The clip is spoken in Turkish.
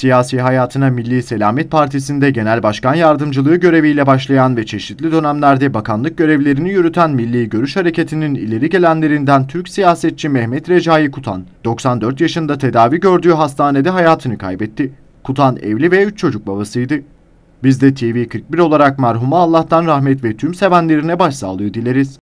Siyasi hayatına Milli Selamet Partisi'nde genel başkan yardımcılığı göreviyle başlayan ve çeşitli dönemlerde bakanlık görevlerini yürüten Milli Görüş Hareketi'nin ileri gelenlerinden Türk siyasetçi Mehmet Recai Kutan, 94 yaşında tedavi gördüğü hastanede hayatını kaybetti. Kutan evli ve 3 çocuk babasıydı. Biz de TV41 olarak merhuma Allah'tan rahmet ve tüm sevenlerine başsağlığı dileriz.